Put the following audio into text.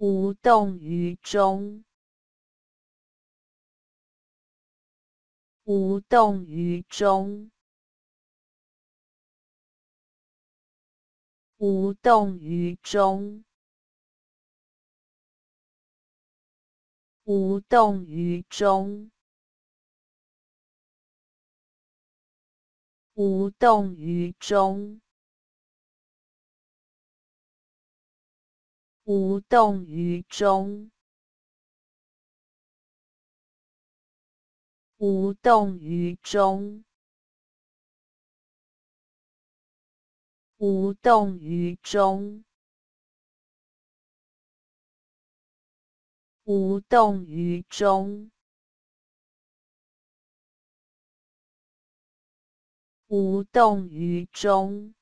无动于衷，无动于衷，无动于衷，无动于衷，无动于衷。无动于衷，无动于衷，无动于衷，无动于衷，无动于衷。